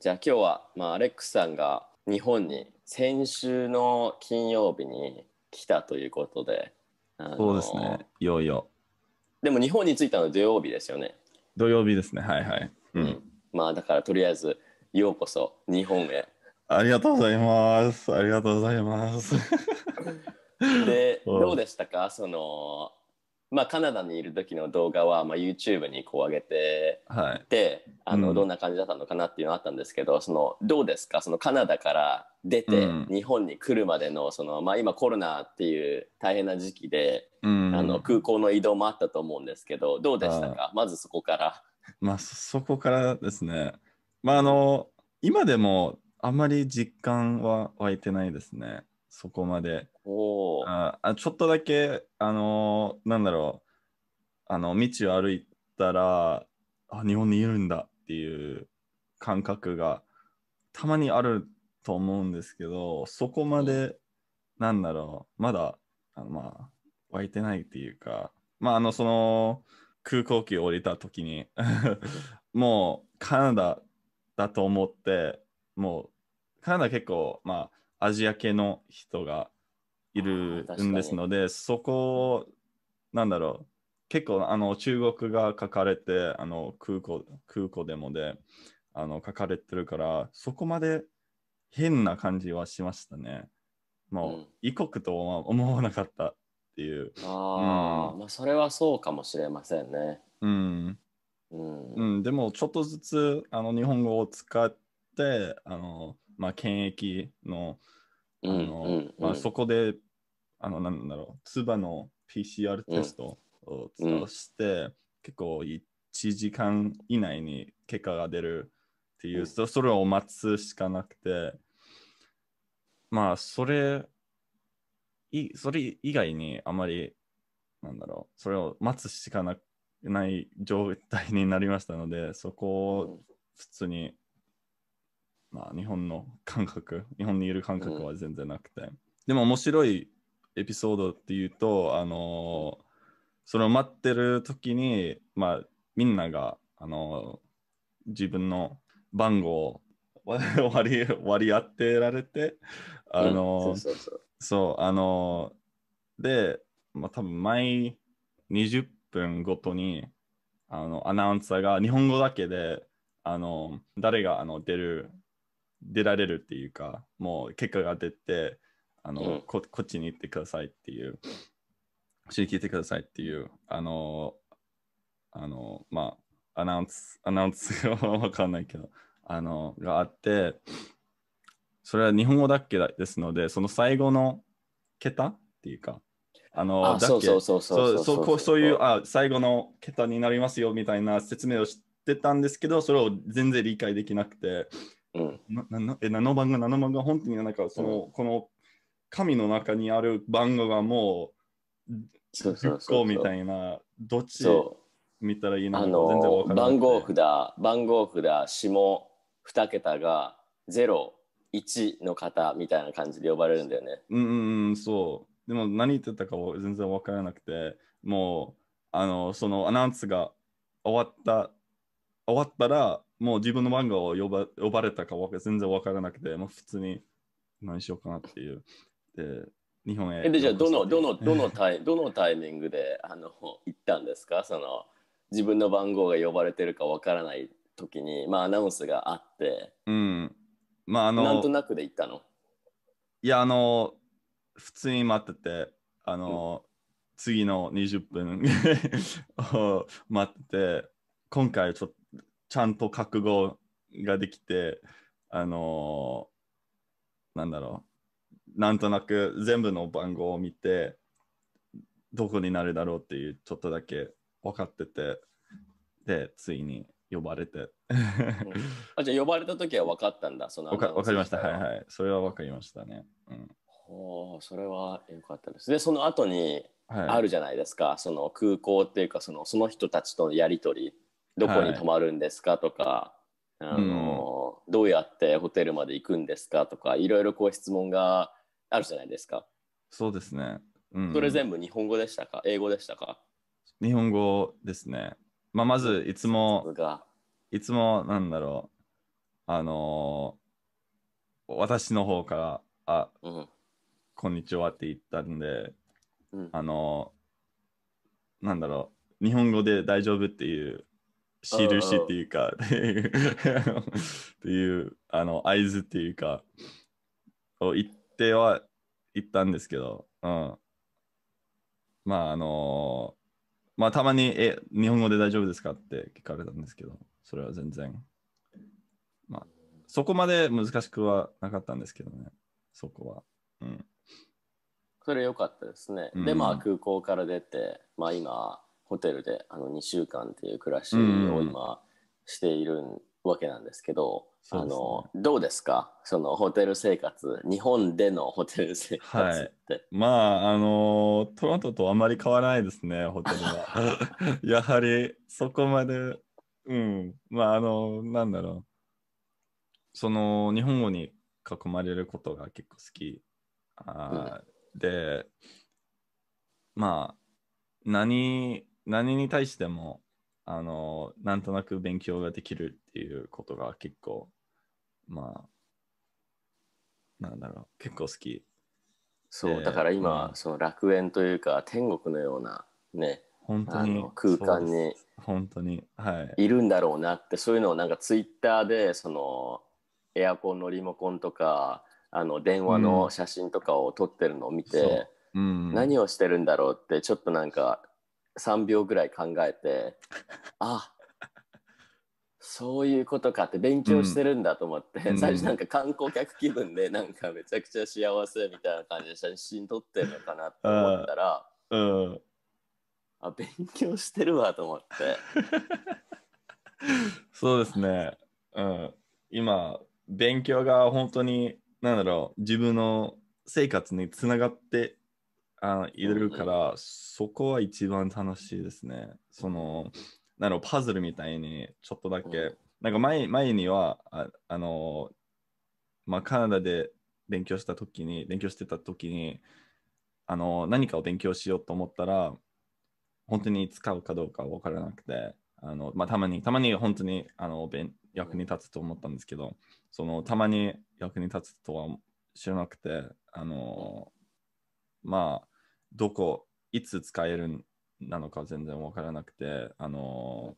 じゃあ今日は、まあ、アレックスさんが日本に先週の金曜日に来たということで。そうですね、いよいよ。でも日本に着いたの土曜日ですよね。土曜日ですね、はいはい。うん、うん、まあだからとりあえず、ようこそ日本へ。ありがとうございます。ありがとうございます。で、どうでしたかそのまあ、カナダにいる時の動画は、まあ、YouTube にこう上げてて、はい、あの、どんな感じだったのかなっていうのがあったんですけどそのどうですかそのカナダから出て、日本に来るまでのその、まあ、今コロナっていう大変な時期で、うん、あの空港の移動もあったと思うんですけどどうでしたかまずそこから。まあ、そこからですね、まあ、あの今でもあんまり実感は湧いてないですね。そこまで。おああちょっとだけ、あのー、なんだろう、あの、道を歩いたら、あ、日本にいるんだっていう感覚がたまにあると思うんですけど、そこまで、なんだろう、まだ、あのまあ、湧いてないっていうか、まあ、あの、その、空港機を降りた時に もうカナダだと思って、もうカナダ結構、まあ、アジア系の人がいるんですので、そこをなんだろう、結構あの中国が書かれて、あの空港空港でもであの書かれてるから、そこまで変な感じはしましたね。もう、うん、異国とは思わなかったっていう。あ、うん、まあ、それはそうかもしれませんね。うん。うん、うん、でも、ちょっとずつあの日本語を使って、あのまあ、検疫のあの、まあ、そこであのなんだろうばの PCR テストをして、うん、結構1時間以内に結果が出るっていう、それを待つしかなくてまあそれいそれ以外にあまりなんだろうそれを待つしかなない状態になりましたのでそこを普通にまあ、日本の感覚、日本にいる感覚は全然なくて。うん、でも面白いエピソードっていうと、あのー、その待ってる時に、まあ、みんなが、あのー、自分の番号を 割り割り当てられて、あのーうん、そうそうそうあので、まあ、多分毎20分ごとにあのアナウンサーが日本語だけであの誰があの出る出られるっていうかもう結果が出てあの、うん、ここっちに行ってくださいっていう教え聞いてくださいっていうあのあのまあアナウンスアナウンスがわかんないけどあのがあってそれは日本語だけですのでその最後の桁っていうかあのだけそういうあ最後の桁になりますよみたいな説明をしてたんですけどそれを全然理解できなくてうん、ななえ7番が7番が本当になんかその、うん、この神の中にある番号がもう10個みたいなどっち見たらいいのか全然わからない、番号札番号札下2桁が01の方みたいな感じで呼ばれるんだよねうんうんそうでも何言ってたか全然わからなくてもうあのそのアナウンスが終わった終わったらもう自分の番号を呼ば呼ばれたか全然分からなくて、もう普通に何しようかなっていう。で、日本へ。えじゃあどの、どの、どのタイ、どのタイミングであの行ったんですかその自分の番号が呼ばれてるか分からない時に、まあアナウンスがあって、うん。まああの、なんとなくで行ったのいや、あの、普通に待ってて、あの、うん、次の20分 待ってて、今回ちょっと、ちゃんと覚悟ができて、あのー、なんだろう、なんとなく全部の番号を見て、どこになるだろうっていう、ちょっとだけ分かってて、で、ついに呼ばれて。あじゃあ呼ばれた時は分かったんだ、その分か分かりました、はいはい。それは分かりましたね。うん、ほう、それはよかったです。で、その後に、はい、あるじゃないですか、その空港っていうかそのその人たちとのやり取りどこに泊まるんですかとか、はい、あの、うん、どうやってホテルまで行くんですかとかいろいろこう質問があるじゃないですか。そうですね。うん、それ全部日本語でしたか英語でしたか日本語ですね。まあ、まずいつもいつもなんだろうあのー、私の方から「あ、うん、こんにちは」って言ったんで、うん、あのー、なんだろう日本語で大丈夫っていう印っていうか、っていう、ていう、あの、合図っていうか、を言っては、言ったんですけど、うん。まあ、あのー、まあ、たまに、え、日本語で大丈夫ですかって聞かれたんですけど、それは全然、まあ、そこまで難しくはなかったんですけどね、そこは。うん。それ良かったですね。で、まあ、空港から出て、まあ、今、ホテルであの2週間っていう暮らしを今しているわけなんですけど、うんあの、ね、どうですかそのホテル生活日本でのホテル生活って、はい、まああのトロントとあまり変わらないですねホテルは やはりそこまでうんまああのなんだろうその日本語に囲まれることが結構好きあ、うん、でまあ何何に対してもあのなんとなく勉強ができるっていうことが結構まあなんだろう結構好きそう、だから今、まあその楽園というか天国のようなね本当に空間に本当にはいいるんだろうなってそういうのをなんかツイッターでそのエアコンのリモコンとかあの電話の写真とかを撮ってるのを見て、うん何をしてるんだろうってちょっとなんか3秒ぐらい考えて あそういうことかって勉強してるんだと思って、うん、最初なんか観光客気分でなんかめちゃくちゃ幸せみたいな感じで写真撮ってるのかなと思ったら、うん、あ勉強してるわと思って そうですね、うん、今勉強が本当に何だろう自分の生活につながってあ入れるから、そこは一番楽しいですね。その、なのパズルみたいにちょっとだけ、なんか前前にはあ、あの、まあ、カナダで勉強した時に、勉強してた時に、あの、何かを勉強しようと思ったら、本当に使うかどうか分からなくて、あのまあ、たまに、たまに本当にあの役に立つと思ったんですけど、そのたまに役に立つとは知らなくて、あの、まあ、どこ、いつ使えるなのか全然わからなくて、あの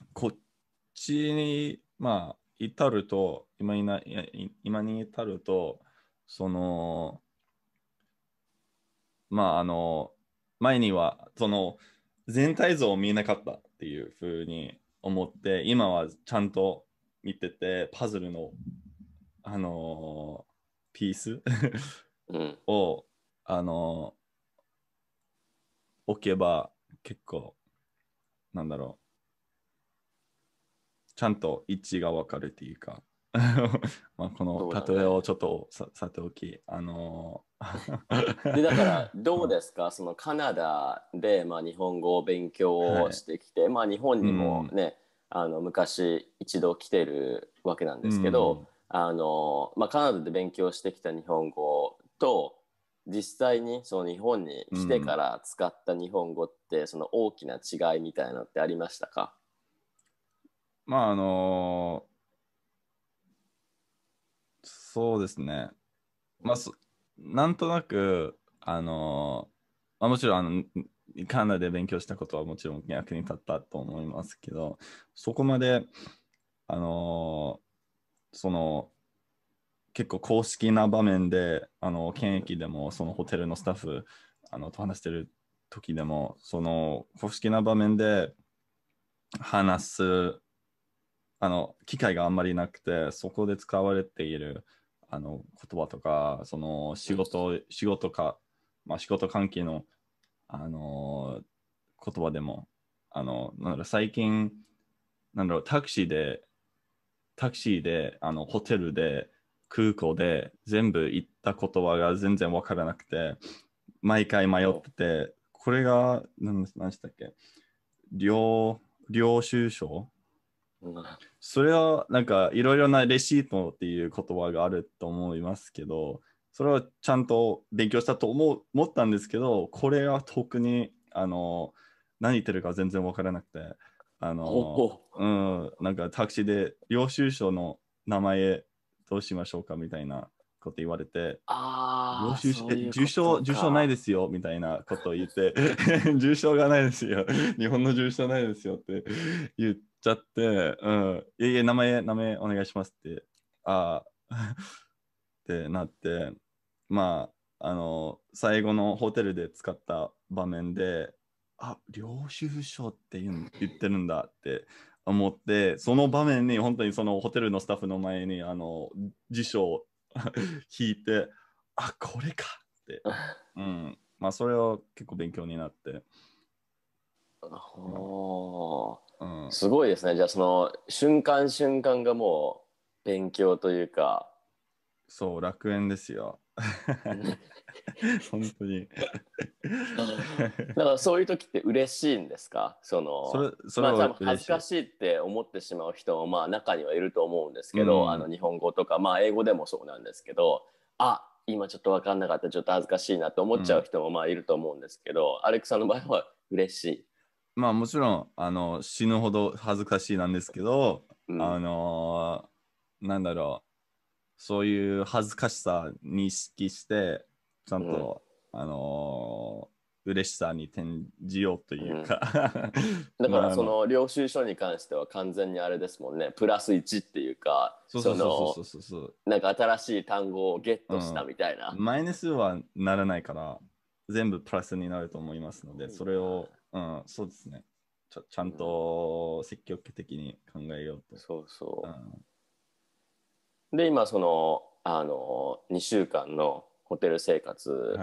ー、こっちに、まあ、至ると、今にな今に至ると、その、まあ、あの、前には、その、全体像を見えなかったっていうふうに思って、今はちゃんと見てて、パズルの、あのー、ピースをあの、置けば結構、なんだろう、ちゃんと位置がわかるっていうか、まあこの例えをちょっとさ,、さておき、あの でだからどうですか、そのカナダで、まあ、日本語を勉強をしてきて、はい、まあ、日本にもね、うん、あの昔一度来てるわけなんですけど、うん、あのまあ、カナダで勉強してきた日本語と実際にその日本に来てから使った日本語って、うん、その大きな違いみたいなのってありましたかまああのー、そうですねまあなんとなくあのー、まあ、もちろんあのカナダで勉強したことはもちろん役に立ったと思いますけどそこまであのー、その結構公式な場面であの検疫でもそのホテルのスタッフあのと話してる時でもその公式な場面で話すあの機会があんまりなくてそこで使われているあの言葉とかその仕事仕事か、まあ、仕事関係のあの言葉でもあのなんだろう最近なんだろうタクシーでタクシーであのホテルで空港で全部言った言葉が全然わからなくて、毎回迷ってて、これが、何でしたっけ領、領収書それはなんかいろいろなレシートっていう言葉があると思いますけど、それはちゃんと勉強したと思思ったんですけど、これは特にあの何言ってるか全然分からなくて、あのうん、なんかタクシーで領収書の名前どうしましょうかみたいなこと言われて、ああ、重症受賞受賞ないですよみたいなことを言って、受 賞がないですよ、日本の受賞ないですよって 言っちゃって、うん、いえいえ、名前、名前お願いしますって、ああってなって、まあ、あの、最後のホテルで使った場面で、あ領収書って言う言ってるんだって思って、その場面に本当にそのホテルのスタッフの前にあの辞書を 引いて、あ、これかって。うん。まあそれは結構勉強になって。ほうん、すごいですね。じゃあその瞬間瞬間がもう勉強というか。そう、楽園ですよ。本当にだからそういう時って嬉しいんですかそのそれまあ恥ずかしいって思ってしまう人もまあ中にはいると思うんですけど、うん、あの日本語とかまあ英語でもそうなんですけどあ今ちょっと分かんなかったちょっと恥ずかしいなって思っちゃう人もまあいると思うんですけど、うん、アレクさんの場合は嬉しい。まあもちろんあの死ぬほど恥ずかしいなんですけど、うん、あのー、なんだろうそういう恥ずかしさ認識してちゃんと、うん、あのー、嬉しさに転じようというか、うん、だからその領収書に関しては完全にあれですもんねプラス1っていうかそのなんか新しい単語をゲットしたみたいな、うん、マイナスはならないから全部プラスになると思いますのでそれを、うん、そうですねちゃんと積極的に考えようと。そうそう。で今そのあの2週間のホテル生活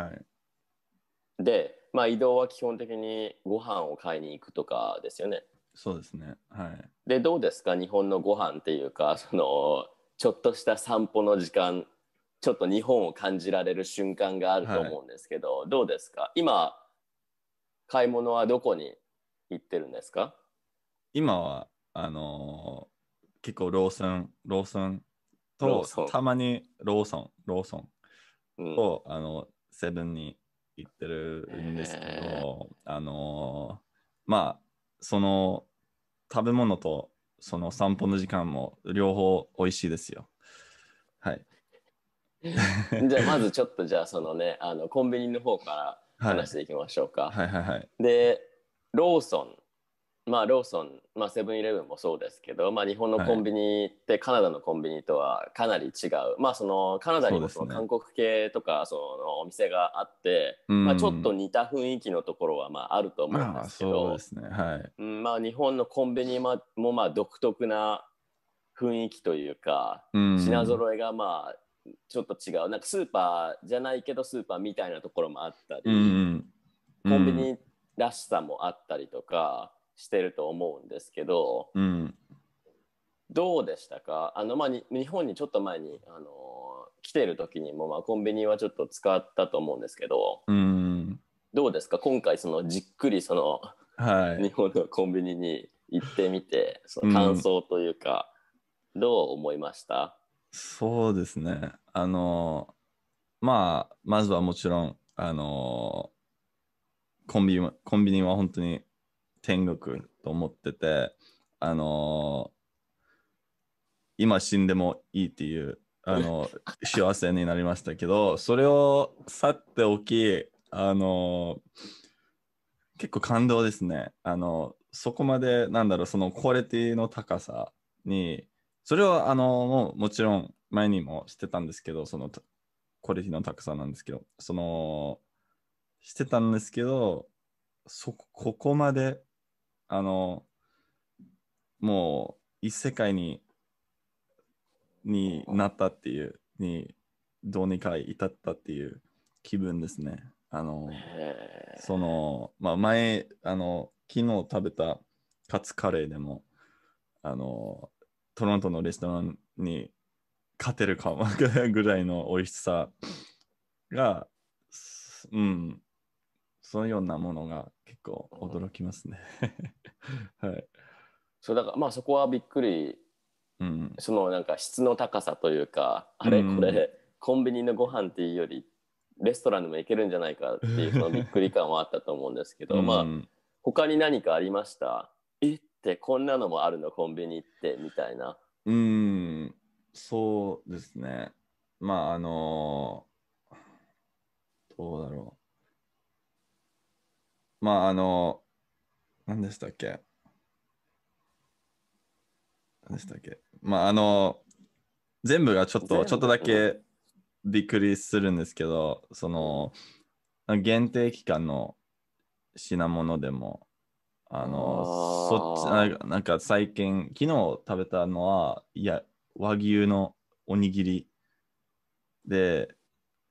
で、はい、まあ、移動は基本的にご飯を買いに行くとかですよね。そうですね、はい、でどうですか日本のご飯っていうかそのちょっとした散歩の時間ちょっと日本を感じられる瞬間があると思うんですけど、はい、どうですか今買い物はどこに行ってるんですか今はあのー、結構ローソンローソンう、たまにローソン、ローソンと、うん、あのセブンに行ってるんですけど、あのまあその食べ物とその散歩の時間も両方美味しいですよ。はい。じゃあまずちょっとじゃあそのねあのコンビニの方から話していきましょうか。はい、はい、はいはい。でローソンまあ、ローソン、まあ、セブンイレブンもそうですけど、まあ、日本のコンビニってカナダのコンビニとはかなり違う、はい、まあ、そのカナダにもその韓国系とかそのお店があって、ね、まあ、ちょっと似た雰囲気のところはまああると思うんですけど、ねはいまあ、日本のコンビニもまあ独特な雰囲気というか、品揃えがまあちょっと違うなんかスーパーじゃないけどスーパーみたいなところもあったり、コンビニらしさもあったりとか。してると思うんですけど、うん、どうでしたかあの、まあ、日本にちょっと前に、あの来てる時にも、まあ、コンビニはちょっと使ったと思うんですけど、うん、どうですか今回そのじっくりその、はい、日本のコンビニに行ってみてその感想というか、うん、どう思いましたそうですねあのまあまずはもちろんあのコンビコンビニは本当に天国と思ってて、あのー、今死んでもいいっていう、あのー、幸せになりましたけど、それを去っておき、あのー、結構感動ですね。あのそこまで、なんだろう、そのクオリティの高さに、それは、あのもちろん前にもしてたんですけど、そのクオリティの高さなんですけど、その、してたんですけど、そここまであのもう一世界にになったっていうにどうにか至ったっていう気分ですね。あのその、まあ、前あの昨日食べたカツカレーでもあのトロントのレストランに勝てるかもぐらいの美味しさが、うん、そのようなものが結構驚きますねはい。そうだからまあそこはびっくり、うん、そのなんか質の高さというか、あれこれ、うん、コンビニのご飯っていうよりレストランでも行けるんじゃないかっていう そのびっくり感はあったと思うんですけど、うん、まあ他に何かありましたえってこんなのもあるのコンビニってみたいな。うんそうですね。まああのー、どうだろう。まああのー何でしたっけ何でしたっけまああの全部がちょっとちょっとだけびっくりするんですけどその限定期間の品物でもあのそっちなんか最近昨日食べたのはいや和牛のおにぎりで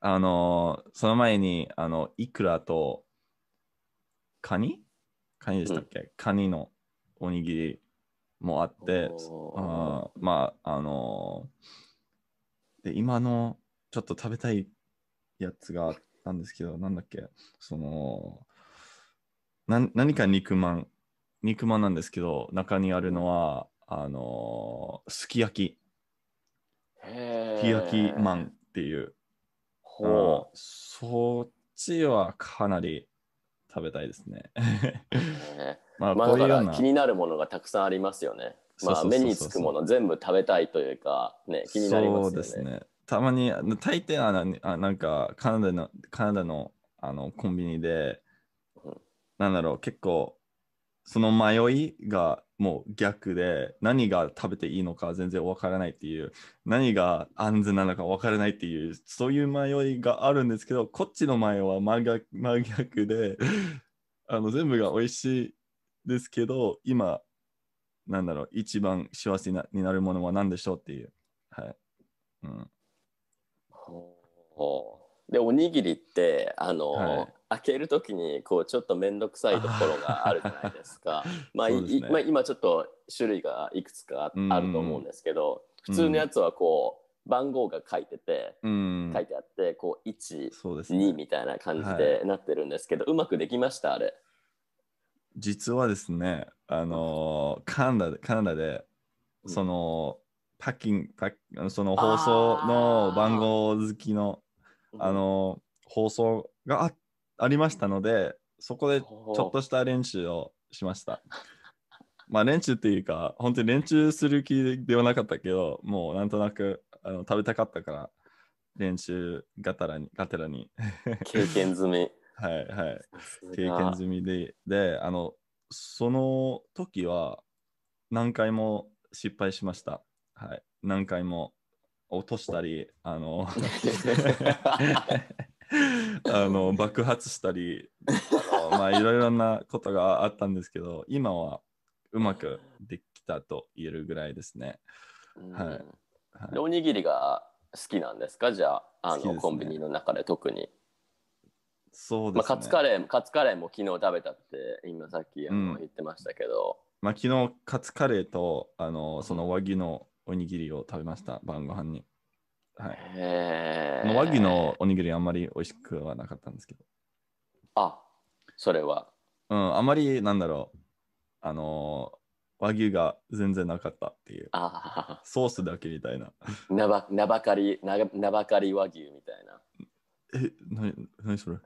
あのその前にあのいくらとカニカニでしたっけ、うん、カニのおにぎりもあって、あまあ、あのー、で、今のちょっと食べたいやつがあったんですけど、なんだっけ、その、な何か肉まん、肉まんなんですけど、中にあるのは、あのー、すき焼き。すき焼きまんっていう。ほう。そっちはかなり食べたいですね。まあ、まあ、だから気になるものがたくさんありますよね。まあ、目につくもの全部食べたいというか、ね、気になりますよね。そうですね。たまに、大抵はななんかカナダの、カナダのあのコンビニで、うん、なんだろう、結構、その迷いがもう逆で何が食べていいのか全然わからないっていう何が安全なのかわからないっていうそういう迷いがあるんですけどこっちの迷いは真逆真逆であの全部が美味しいですけど今なんだろう一番幸せなになるものは何でしょうっていうはい、うん、でおにぎりってあの、はい、開ける時にこうちょっと面倒くさいところがあるじゃないですか まあ、ね、まあ、今ちょっと種類がいくつかあると思うんですけど、普通のやつはこう、番号が書いてて、うん、書いてあってこう12、ね、みたいな感じでなってるんですけど、はい、うまくできましたあれ実はですねあのカナダでカナダでその、うん、パッキンパッその放送の番号好きのあの放送があありましたのでそこでちょっとした練習をしました。まあ練習っていうか本当に練習する気ではなかったけどもうなんとなくあの食べたかったから練習がたらにがてらに経験済み はいはい経験済みでであのその時は何回も失敗しましたはい何回も落としたり、あの あの爆発したり、まあ、いろいろなことがあったんですけど、今はうまくできたと言えるぐらいですね。はいはい、おにぎりが好きなんですかじゃああの、ね、コンビニの中で特に。そうですね、まあ、カツカレーカツカレーも昨日食べたって今さっきあの、言ってましたけど、まあ、昨日カツカレーとあのその和牛のおにぎりを食べました、晩ご飯に。はい、の和牛のおにぎりあんまり美味しくはなかったんですけど。あ、それは。うん、あまりなんだろう、あの和牛が全然なかったっていう。あソースだけみたいな。なばなばかりな、なばかり和牛みたいな。え、なにそれ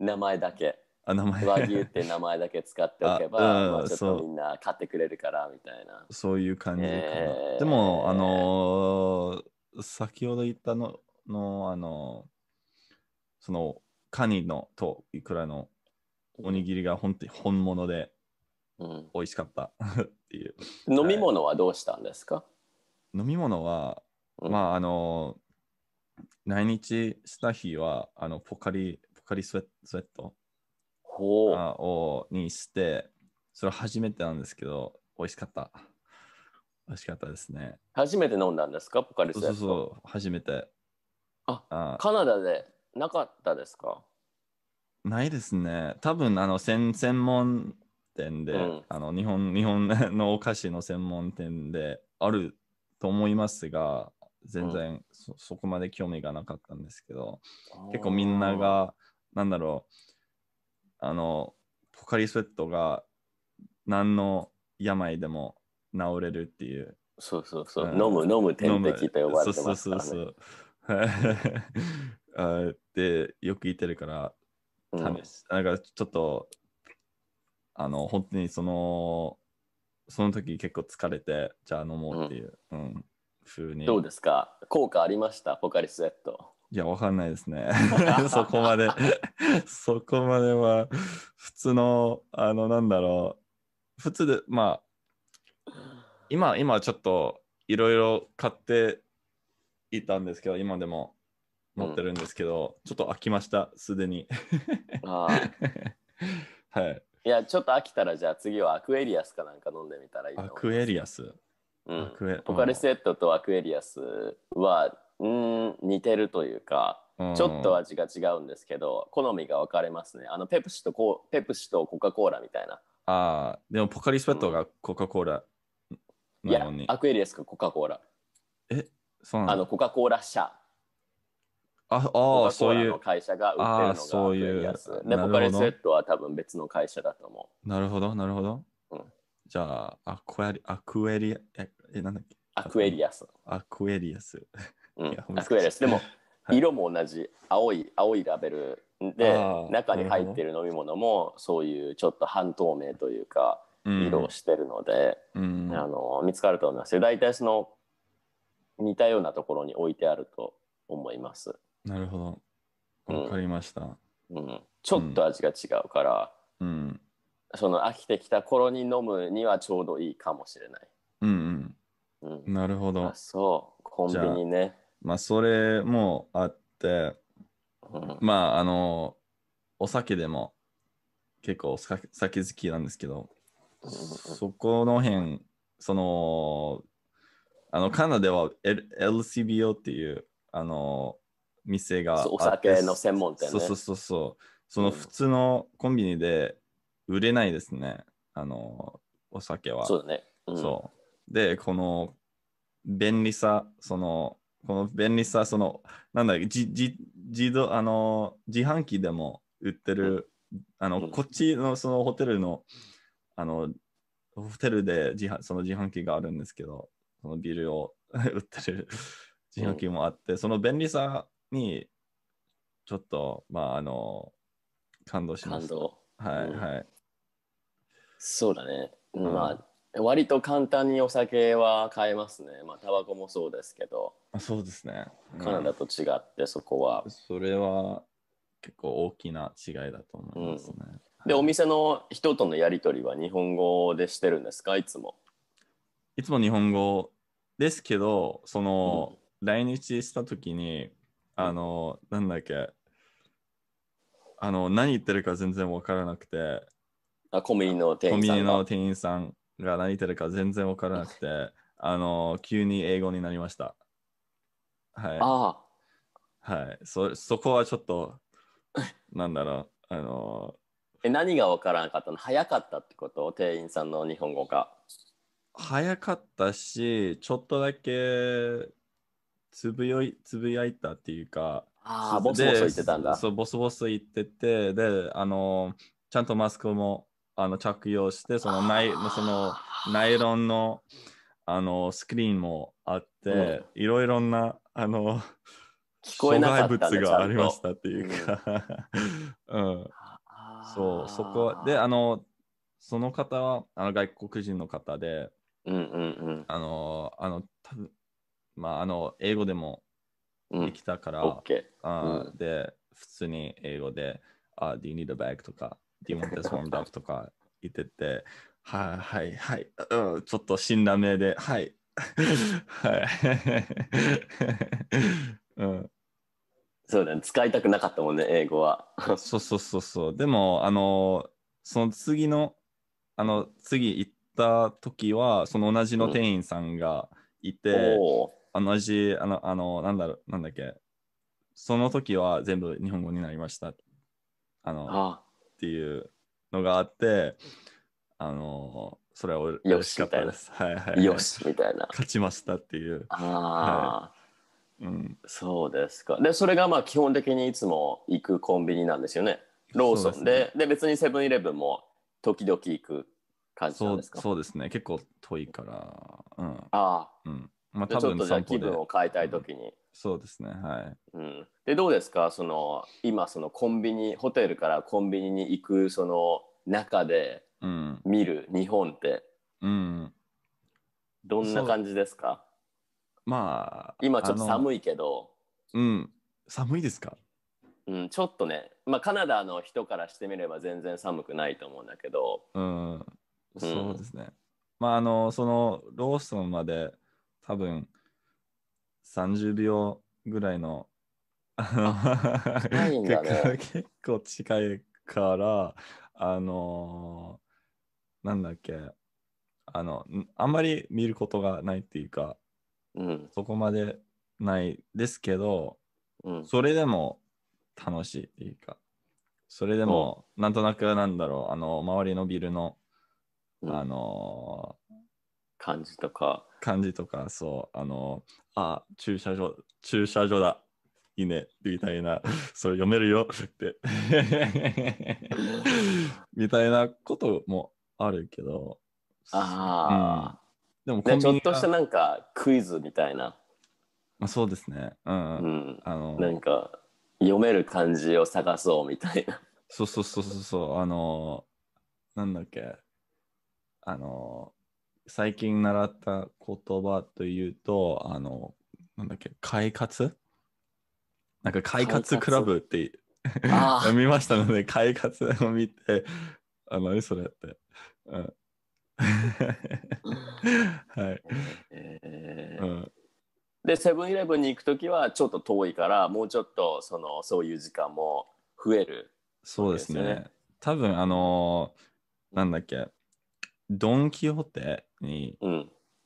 名前だけ。あ名前和牛って名前だけ使っておけば、ちょっとみんな買ってくれるからみたいな。そういう感じかな。えー、でも、あのー、先ほど言ったの、のあのー、その、カニのといくらのおにぎりが本当に本物で美味しかったっていう、う ん飲み物はどうしたんですか飲み物は、うん、まああの来日した日はあのポカリポカリスウェットほをにしてそれ初めてなんですけど美味しかった美味しかったですね初めて飲んだんですかポカリスエットそうそう初めてああカナダでなかったですかないですね多分あの専専門店で、うん、あの日本日本のお菓子の専門店であると思いますが全然、うん、そこまで興味がなかったんですけど結構みんながなんだろうあのポカリスエットが何の病でも治れるっていう。そうそうそう。うん、飲む飲む点滴と呼ばれてますから、ね、そうそうそう で、よく言ってるから、試し、うん、なんかちょっと、あの、本当にその、その時結構疲れて、じゃあ飲もうっていう、うん、うん、風に。どうですか効果ありましたポカリスエット。いや、わかんないですね。そこまでそこまでは、普通の、あの、なんだろう、普通で、まあ、今、今ちょっといろいろ買っていたんですけど、今でも持ってるんですけど、うん、ちょっと飽きました、すでに。はい。いや、ちょっと飽きたら、じゃあ次はアクエリアスかなんか飲んでみたらいいアクエリアスうん。ポカリスエットとアクエリアスはうん似てるというかちょっと味が違うんですけど、好みが分かれますねあのペプシとコペプシとコカ・コーラみたいなああでもポカリスペットがコカ・コーラいやアクエリアスかコカ・コーラえそうあのコカ・コーラ社ああそういう会社が売ってるのがそういうやつでポカリスエットは多分別の会社だと思うなるほどなるほど、うん、じゃあアクエリアクエリアえなんだっけアクエリアスアクエリアスうん、スクエアです。でも、色も同じ、青い、青いラベルで、中に入ってる飲み物も、そういうちょっと半透明というか、色をしてるので、うん、あの見つかると思います。大体その似たようなところに置いてあると思います。なるほど。わかりました、うん、うん。ちょっと味が違うから、うん、その飽きてきた頃に飲むにはちょうどいいかもしれない。うんうん。うん、なるほど。そう、コンビニね。まあ、それもあって、まあ、あの、お酒でも結構酒好きなんですけど、そこの辺、その、あの、カナダでは LCBO っていう、あの、店がお酒の専門店、ね、そうそうそうそう。その普通のコンビニで売れないですね。あの、お酒は。そうだね。うん、そう。で、この便利さ、その、この便利さ、その、なんだっけ、じじ自動あの自販機でも売ってる、あの、こっちのそのホテルの、あの、ホテルで自販その自販機があるんですけど、そのビルを 売ってる自販機もあって、その便利さに、ちょっと、まあ、あの、感動しました。感動。はい、はい。そうだね。まあ、割と簡単にお酒は買えますね。まあ、タバコもそうですけど。あそうですね、うんカナダと違って、そこは。それは結構大きな違いだと思いますね。で、お店の人とのやりとりは日本語でしてるんですかいつも。いつも日本語ですけど、その、来日したときに、あの、なんだっけ、あの、何言ってるか全然わからなくて、あコンビニの店コンビニの店員さんが何言ってるか全然分からなくて、あの、急に英語になりました。はい。ああ。はい。そ、そこはちょっと、なんだろう、あのえ、何が分からなかったの早かったってこと店員さんの日本語が。早かったし、ちょっとだけつぶよい、つぶやいたっていうか、ああ、ボスボス言ってたんだ。そう、ボスボス言ってて、で、あのちゃんとマスクもあの着用して、そのナイそのナイロンのあのスクリーンもあって、いろいろなあの聞こえなかった、ね、がありましたっていうか、うん うん、そうそこであのその方はあの外国人の方で、うんうんうん、あのあの多まああの英語でもできたから、うん、うん、で普通に英語で「あ、uh, Do you need a bag?」とか you want t h とか言ってて、はいはいはい、うん、ちょっと死んだ目で、はい、はい。うんそうだね、使いたくなかったもんね、英語は。そうそうそうそう。でも、あの、その次の、あの、次行った時は、その同じの店員さんがいて、うん、同じ、あの、あの、なんだろう、なんだっけ、その時は全部日本語になりました。あの、あっていうのがあってあのそれはよしかったです。はいはい、よしみたいな。勝ちましたっていう。ああ、はい、うん、そうですか。でそれがまあ基本的にいつも行くコンビニなんですよね。ローソンでで,、ね、で別にセブンイレブンも時々行く感じなんですかそうですね結構遠いから、うん、ああ、うん、まあ、多分ちょっと気分を変えたい時に、うん、そうですねはい、うん、でどうですかその今そのコンビニホテルからコンビニに行くその中で見る日本って、うん、どんな感じですかまあ今ちょっと寒いけどうん寒いですかうん、ちょっとね、まあ、カナダの人からしてみれば全然寒くないと思うんだけど、うん、うん、そうですね、まああのそのローソンまで多分30秒ぐらいの結結構近いからあのー、なんだっけあのあんまり見ることがないっていうか、うん、そこまでないですけど、うん、それでも楽しいっていうかそれでもなんとなくなんだろうあの周りのビルの、うん、あのー感じとか。感じとか、そう、あの、あ、駐車場、駐車場だ、いいね、みたいな、それ読めるよって みたいなこともあるけど。ああ、うん、でもちょっとしたなんかクイズみたいな。まあ、そうですね。うん。うん、あのなんか読める漢字を探そうみたいな。そうそうそうそうそう。あのなんだっけ。あの最近習った言葉というと、あの、なんだっけ、快活なんか快活クラブって見 ましたので、快活を見て、あ、何それって。うん、はい。えー、うんでセブンイレブンに行く時はちょっと遠いからもうちょっとそのそういう時間も増える、ね、そうですね多分あのー、なんだっけドン・キホーテに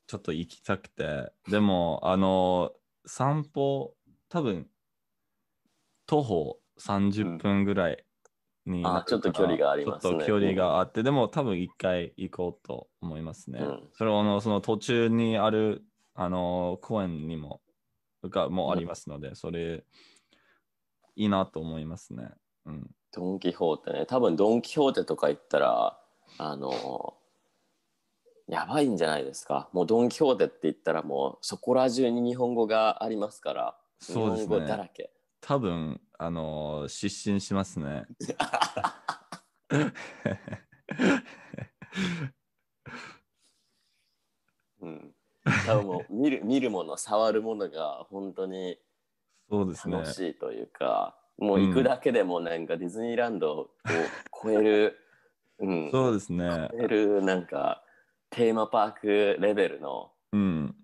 ちょっと行きたくて、でも、あの、散歩、多分徒歩30分ぐらいにあちょっと距離がありますねちょっと距離があって、でも多分一回行こうと思いますね。うんそれはあの、その途中にある、あの、公園にも、がもありますので、それ、いいなと思いますね。うん。ドン・キホーテね。多分ドン・キホーテとか行ったら、あの、やばいんじゃないですかもうドン・キホーテって言ったらもうそこら中に日本語がありますからそうです、ね、日本語だらけ多分あのー、失神しますね うん多分もう見る見るもの触るものが本当に楽しいというか、ね、もう行くだけでもなんかディズニーランドを超える、うん、うん、そうですね超えるなんかテーマパークレベルの、うん、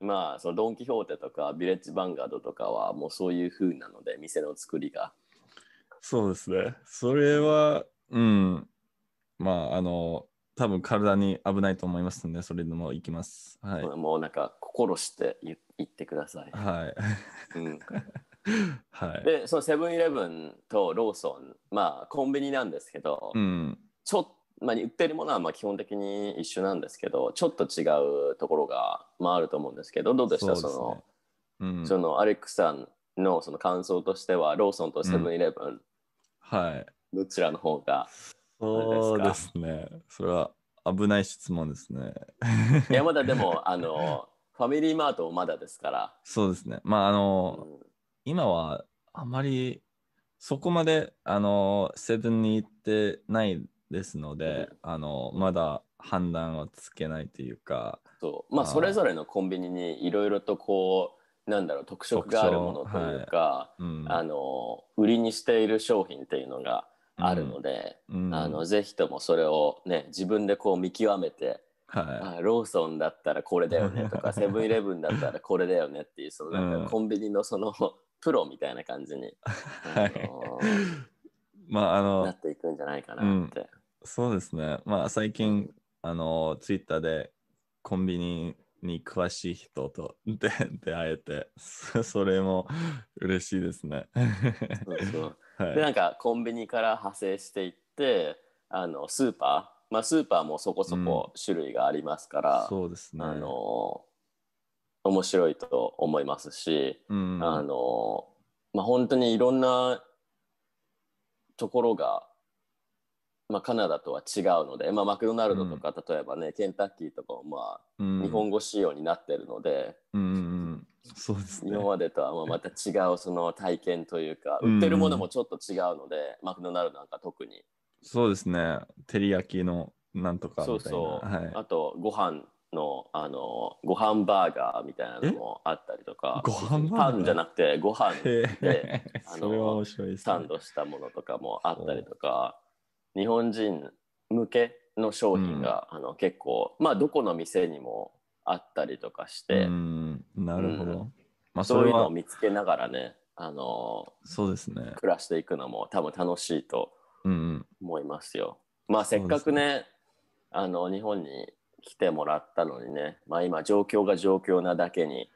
まあそのドン・キホーテとかビレッジヴァンガードとかはもうそういう風なので店の作りがそうですねそれはうんまああの多分体に危ないと思いますのでそれでも行きます、はい、もうなんか心して行ってくださいはい、うん はい、でそのセブンイレブンとローソンまあコンビニなんですけど、うん、ちょっまあ、言ってるものはまあ基本的に一緒なんですけどちょっと違うところが、まあ、あると思うんですけどどうでしたそ、ね,、の、うん、そのアレックさんのその感想としてはローソンとセブンイレブン、はいどちらの方がそうですねそれは危ない質問ですね いやまだでもあのファミリーマートまだですからそうですねまああの、うん、今はあまりそこまであのセブンに行ってないですので、うん、あのまだ判断はつけないというかそうまあそれぞれのコンビニにいろいろとこうなんだろう特色があるものというか、はいうん、あの売りにしている商品っていうのがあるので、うんうん、あのぜひともそれを、ね、自分でこう見極めて、はい、あローソンだったらこれだよねとか セブンイレブンだったらこれだよねっていうそのなんかコンビニのその、プロみたいな感じに、あのー、まああのなっていくんじゃないかなって、うん、そうですねまあ最近あのツイッターでコンビニに詳しい人と出会えて それも嬉しいですねそうそう、はい、でなんかコンビニから派生していってあのスーパーまあ、スーパーもそこそこ種類がありますから、うん、そうですねあの面白いと思いますし、うん、あのまあ、本当にいろんなところが、まあ、カナダとは違うので、まあ、マクドナルドとか、例えばね、ケンタッキーとかまあ、日本語仕様になってるので、うんそうですね、今までとは また違うその体験というか、売ってるものもちょっと違うので、マクドナルドなんか特に。そうですね、照り焼きのなんとかそうそう、はい、あとご飯のあのご飯バーガーみたいなのもあったりとかご飯パンじゃなくてご飯であのサンドしたものとかもあったりとか日本人向けの商品が、うん、あの結構まあどこの店にもあったりとかしてなるほど、うん、まあ、そそういうのを見つけながらねあのそうですね暮らしていくのも多分楽しいと思いますよ。うんうん、まあせっかくね、ね、あの日本に来てもらったのにね、まあ、今状況が状況なだけに、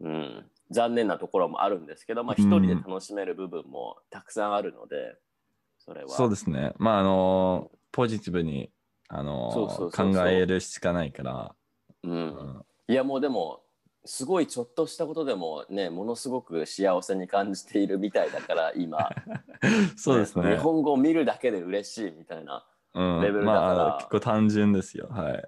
うん、残念なところもあるんですけど、まあ、一人で楽しめる部分もたくさんあるので、うん、それはそうですねまああのポジティブにあの考えるしかないから、うん、いやもうでもすごいちょっとしたことでもねものすごく幸せに感じているみたいだから今 そうですね、ね、日本語を見るだけで嬉しいみたいなうレベルだから、まあ、結構単純ですよ。はい、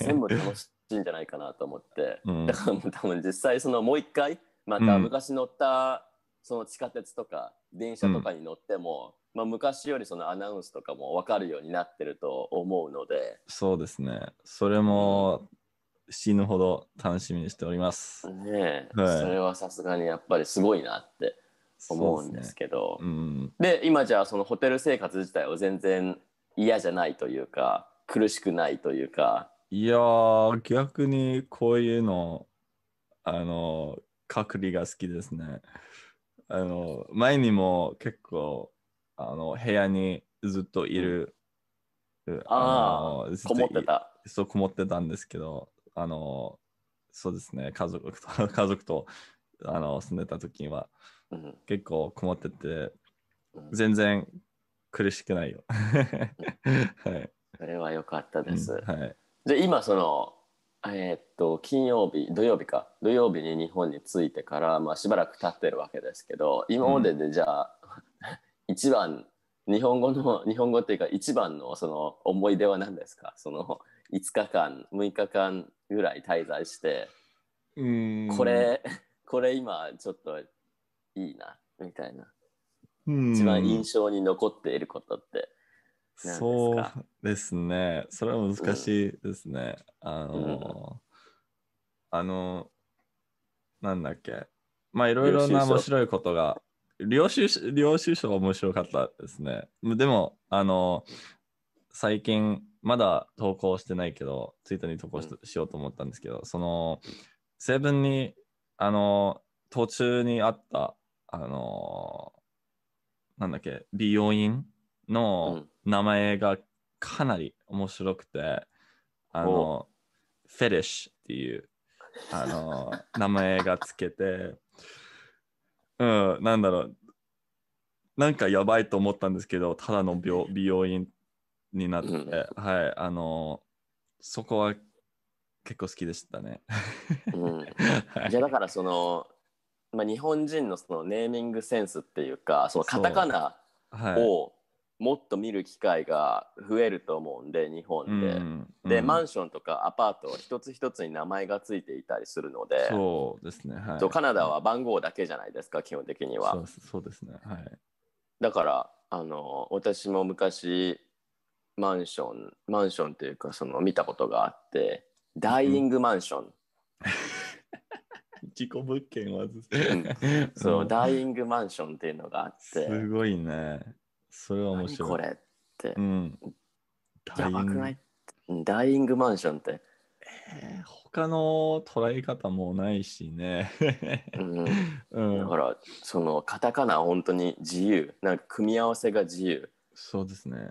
全部楽しいんじゃないかなと思って、ん、だから多分実際そのもう一回また昔乗ったその地下鉄とか電車とかに乗っても、うん、まあ、昔よりそのアナウンスとかも分かるようになってると思うのでそうですねそれも死ぬほど楽しみにしております。ねえ、はい、それはさすがにやっぱりすごいなって思うんですけどで、ねうん、今じゃあそのホテル生活自体を全然嫌じゃないというか苦しくないというかいや逆にこういうのあの隔離が好きですねあの前にも結構あの部屋にずっといる、うん、ああこもってたそうこもってたんですけどあのそうですね家族と 家族とあの住んでた時は、うん、結構こもってて全然苦しくないよ。はい。それは良かったです。うん、はい。じゃ今そのえー、っと金曜日土曜日か土曜日に日本に着いてから、まあ、しばらく経ってるわけですけど今まででじゃあ、うん、一番日本語の日本語っていうか一番のその思い出は何ですかその5日間6日間ぐらい滞在してこれ これ今ちょっといいなみたいな。一番印象に残っていることってそうですね。それは難しいですね。うん、あの、うん、あの、なんだっけ。まあ、いろいろな面白いことが、領収領収書は面白かったですね。でも、あの、最近、まだ投稿してないけど、ツイートに投稿し,、しようと思ったんですけど、その、成ンに、あの、途中にあった、あの、なんだっけ美容院の名前がかなり面白くて、あのフェレッシュっていうあの名前がつけて うんなんだろうなんかやばいと思ったんですけどただの病美容院になって、うん、はいあのそこは結構好きでしたね、うん、じゃあだからそのまあ、日本人のそのネーミングセンスっていうかそのカタカナをもっと見る機会が増えると思うんで日本で、うんうん、でマンションとかアパートは一つ一つに名前がついていたりするのでそうですね、はい、カナダは番号だけじゃないですか基本的にはそうですねはいだからあの私も昔マンションマンションというかその見たことがあってダイイングマンション、う ん事故物件はず そう、ダイイングマンションっていうのがあって。すごいね。それは面白い。これって。うん。やばくないダイイングマンションって。えー、他の捉え方もないしね、うん、だからそのカタカナ本当に自由なんか組み合わせが自由そうですね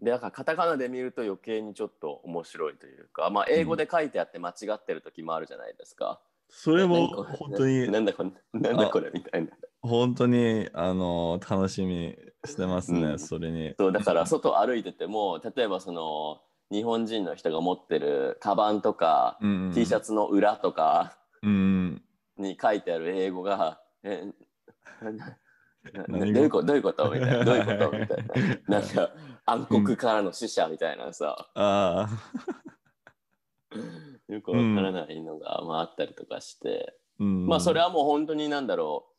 でだからカタカナで見ると余計にちょっと面白いというか、まあ、英語で書いてあって間違ってる時もあるじゃないですか、それも本当に。なんだこれなんだこれみたいな。本当にあの楽しみしてますね、うん、それに。そうだから外歩いてても例えばその日本人の人が持ってるカバンとか、うんうん、T シャツの裏とか、うん、に書いてある英語が「えどういうことどういうことみたいな。どういうことみたいな。なんか暗黒からの死者みたいなさ。うん、ああ。よくわからないのが、まあ、あったりとかして、うん、まあそれはもう本当になんだろう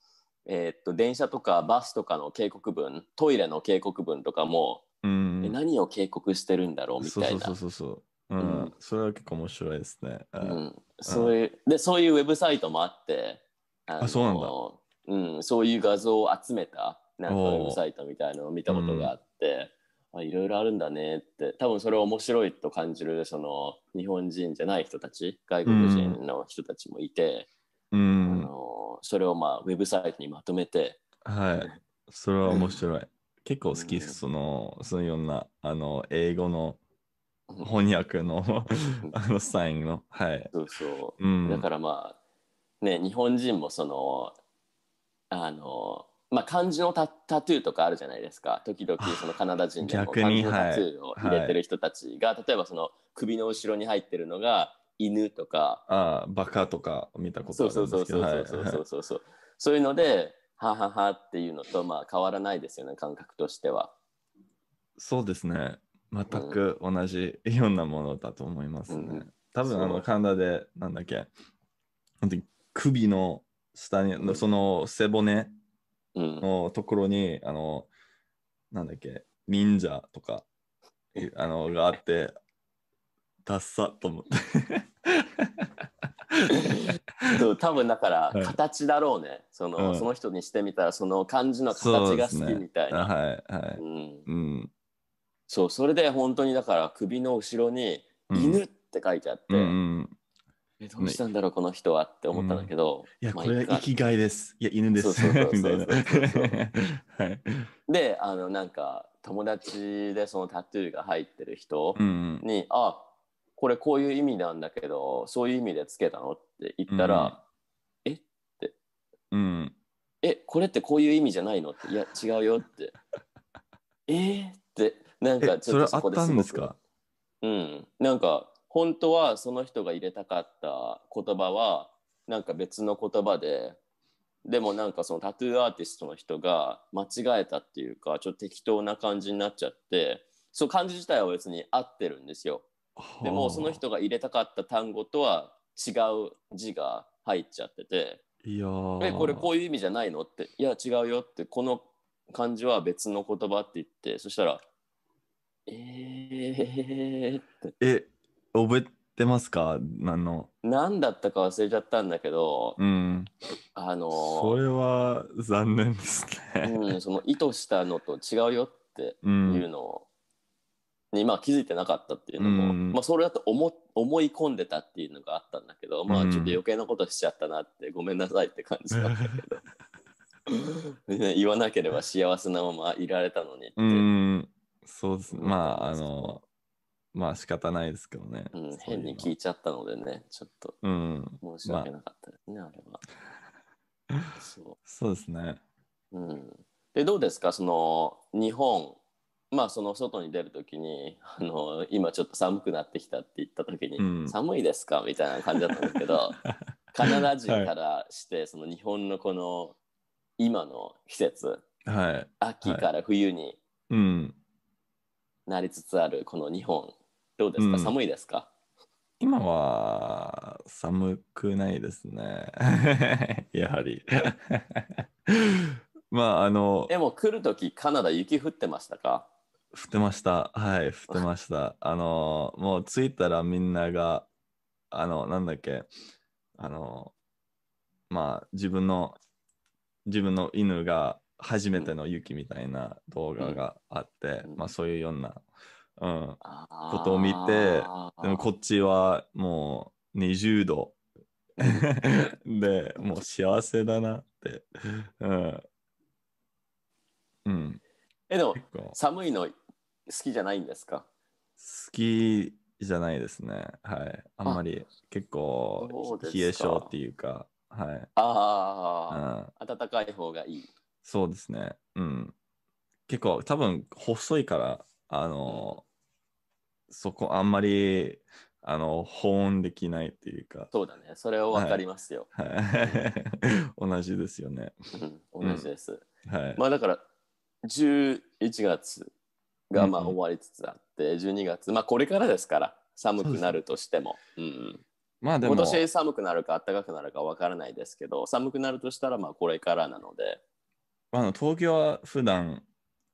えー、っと電車とかバスとかの警告文トイレの警告文とかも、うん、え何を警告してるんだろうみたいなそうそうそうそううん、うん、それは結構面白いですね。うん、そういう、で、そういうウェブサイトもあって、あそうなんだ。うん、そういう画像を集めた、なんかウェブサイトみたいなのを見たことがあって、あいろいろあるんだねって多分それを面白いと感じるその日本人じゃない人たち外国人の人たちもいて、うん、あのそれをまあウェブサイトにまとめてはいそれは面白い 結構好きです、そのそのいろんなあの英語の翻訳のあのサインのはいそうそう、うん、だからまあね日本人もそのあのまあ、漢字のタタトゥーとかあるじゃないですか時々そのカナダ人でも漢字のタトゥーを入れてる人たちが、はい例えばその首の後ろに入ってるのが犬とかああバカとか見たことあるんですけどそうそうそうそうそうそう、はい、そういうのではははっていうのとまあ変わらないですよね感覚としてはそうですね全く同じようなものだと思いますね、うん、多分あのカナダでなんだっけ首の下に、その背骨のところに、うん、あの、なんだっけ、忍者とか、あの、があって、ダッサと思って。多分だから形だろうね、はい、その、うん、その人にしてみたらその漢字の形が好きみたいな、はいはい、うん、うん、そうそれで本当にだから首の後ろに「犬」って書いてあって、うんうんえどうしたんだろう、この人はって思ったんだけど、うん、いや、まあ、これは生きがいですいや犬ですであのなんか友達でそのタトゥーが入ってる人に「うんあこれこういう意味なんだけどそういう意味でつけたの?」って言ったら「うん、えっ?」て「うん、えこれってこういう意味じゃないの?」って「いや違うよ」って「えっ?」ってなんかちょっとそこですごくうんなんか本当はその人が入れたかった言葉はなんか別の言葉ででもなんかそのタトゥーアーティストの人が間違えたっていうかちょっと適当な感じになっちゃってそう漢字自体は別に合ってるんですよ。でもその人が入れたかった単語とは違う字が入っちゃってて「いやえこれこういう意味じゃないの?」って「いや違うよ」ってこの漢字は別の言葉って言ってそしたら「えー」って。え覚えてますか何の。何だったか忘れちゃったんだけど、うん。あのーそれは残念ですね。うん、その意図したのと違うよっていうのを、にまあ気づいてなかったっていうのも、うんまあ、それだと思思い込んでたっていうのがあったんだけど、まあちょっと余計なことしちゃったなってごめんなさいって感じだったけど、言わなければ幸せなままいられたのにって。うん。そうですまあ、あの、まあ仕方ないですけどね。うん、変に聞いちゃったのでね、ちょっと申し訳なかったですね、まあ、あれは。そうそうですね。うん、で、どうですか、その日本、まあその外に出るときにあの、今ちょっと寒くなってきたって言ったときに、うん、寒いですかみたいな感じだったんですけど、カナダ人からして、はい、その日本のこの今の季節、はい、秋から冬になりつつあるこの日本。どうですか、うん寒いですか今は寒くないですね。やはり。まあ、あの、でも来るときカナダ雪降ってましたか降ってました。はい、降ってました。あの、もう着いたらみんなが、あの、なんだっけ、あの、まあ、自分の、自分の犬が初めての雪みたいな動画があって、うんまあ、そういうようなうん、ことを見てでもこっちはもう20度 でもう幸せだなって、うん、うん、えでも寒いの好きじゃないんですか好きじゃないですねはいあんまり結構冷え性っていうかはいああ、うん、暖かい方がいいそうですねうん結構多分細いからあの、そこあんまりあの保温できないっていうかそうだねそれを分かりますよ、はいはい、同じですよね、同じです、うん、はい、まあだから11月がまあ終わりつつあって、うん、12月まあこれからですから寒くなるとしても、うん、まあでも今年寒くなるか暖かくなるか分からないですけど寒くなるとしたらまあこれからなのであの東京は普段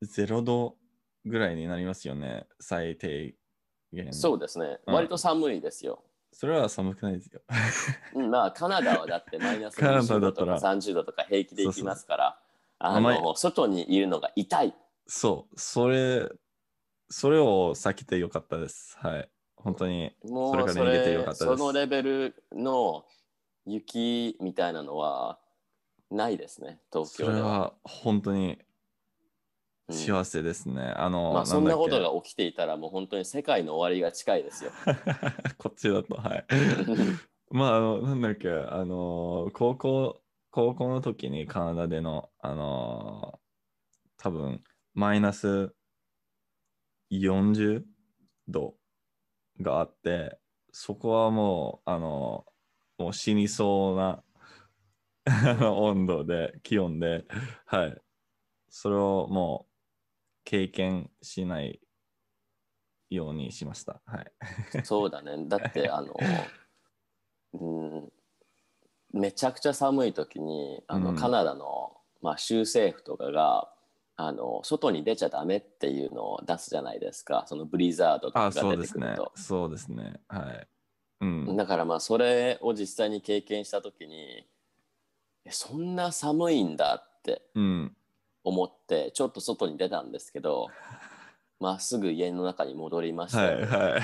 ゼ0度ぐらいになりますよね最低そうですね、うん、割と寒いですよ。それは寒くないですよ。うん、まあ、カナダはだってマイナス20 度とか30度とか平気で行きますから、あの外にいるのが痛い。そう、それ、それを避けてよかったです。はい。本当に、もうそれから逃げてよかったです。そのレベルの雪みたいなのはないですね、東京では。それは本当に幸せですね。あの、まあ、そんなことが起きていたらもう本当に世界の終わりが近いですよ。こっちだとはい。まああのなんだっけあの高校高校の時にカナダでのあの多分マイナス40度があってそこはもうあのもう死にそうな 温度で気温ではいそれをもう、経験しないようにしました。はい、そうだね。だって、あの、うん、めちゃくちゃ寒い時に、あの、うん、カナダの、まあ、州政府とかが、あの外に出ちゃダメっていうのを出すじゃないですかそのブリザードとかが出てくるとそうですね、ね、はい、うん、だからまあそれを実際に経験した時にそんな寒いんだって、うん、思ってちょっと外に出たんですけど まっすぐ家の中に戻りました、はいは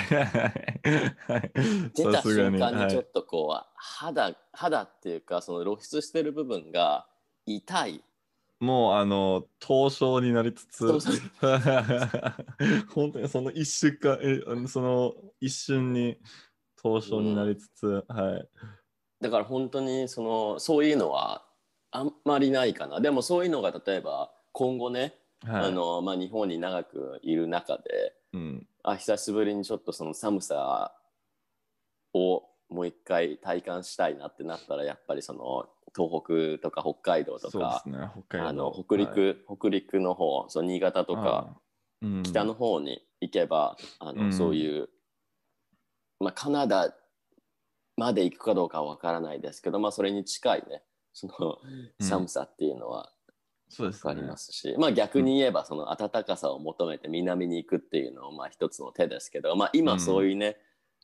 い、出た瞬間にちょっとこう、はい、肌肌っていうかその露出してる部分が痛いもうあの凍傷になりつつ 本当にその一瞬かその一瞬に凍傷になりつつ、うん、はいだから本当にそのそういうのはあんまりないかな。でもそういうのが例えば今後ね、はい、あのまあ、日本に長くいる中で、うん、あ久しぶりにちょっとその寒さをもう一回体感したいなってなったらやっぱりその東北とか北海道とか、ね、北あの北陸、はい、北陸の方その新潟とか、北の方に行けばあの、うん、そういう、まあ、カナダまで行くかどうかは分からないですけど、まあ、それに近いねその寒さっていうのはありますし、うんすね、まあ逆に言えばその暖かさを求めて南に行くっていうのもまあ一つの手ですけど、まあ、今そういうね、うん、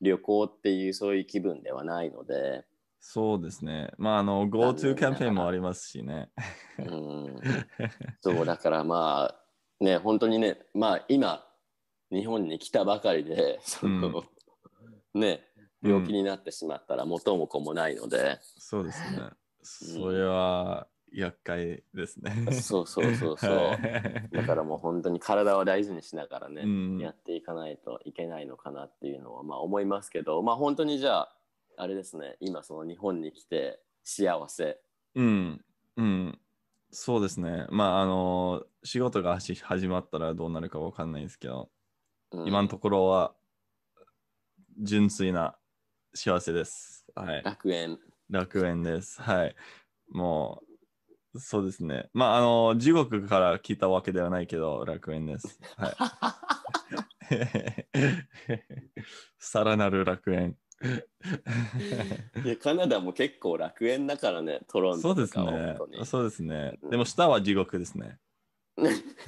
旅行っていうそういう気分ではないので。そうですね。まあ、あの、GoTo キャンペーンもありますしね。うん。そう、だからまあ、ね、本当にね、まあ、今、日本に来たばかりで、その、うん、ね、病気になってしまったら元も子もないので、うん、そうですね。それは厄介ですね。そうそうそうそう。だからもう本当に体を大事にしながらね、やっていかないといけないのかなっていうのはまあ思いますけど、まあ本当にじゃあ、あれですね、今その日本に来て幸せ。うん、うん。そうですね。まああの、仕事が始まったらどうなるかわかんないですけど、うん、今のところは純粋な幸せです。はい、楽園。楽園です。はい。もう、そうですね。まあ、あの、地獄から来たわけではないけど、楽園です。はい。さらなる楽園。いやカナダも結構楽園だからね、トロントとかそうですね。そうですね。でも下は地獄ですね。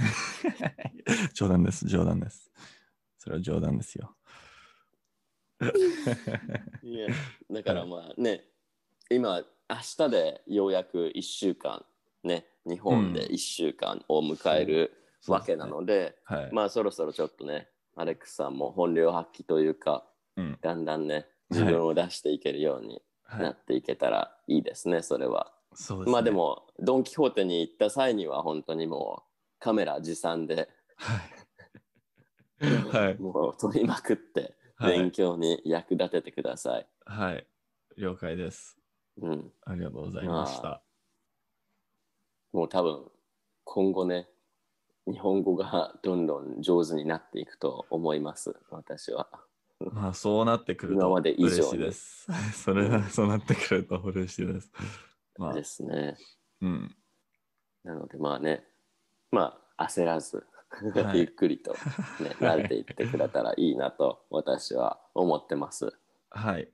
冗談です、冗談です。それは冗談ですよ。いやだからまあね、今明日でようやく1週間ね日本で1週間を迎える、うん、わけなので、ねはい、まあそろそろちょっとねアレックスさんも本領発揮というか、うん、だんだんね自分を出していけるようになっていけたらいいですね、はい、それは。そうですね、まあでもドン・キホーテに行った際には本当にもうカメラ持参で、はい、はい、もう撮りまくって勉強に役立ててください。はい、了解です。うん。ありがとうございました。もう多分、今後ね、日本語がどんどん上手になっていくと思います、私は。まあそうなってくると嬉しいです。それはそうなってくると嬉しいです。まあ、ですね。うん。なのでまあね、まあ焦らず、ゆっくりと、ね、慣れていってくれたらいいなと私は思ってます。はい。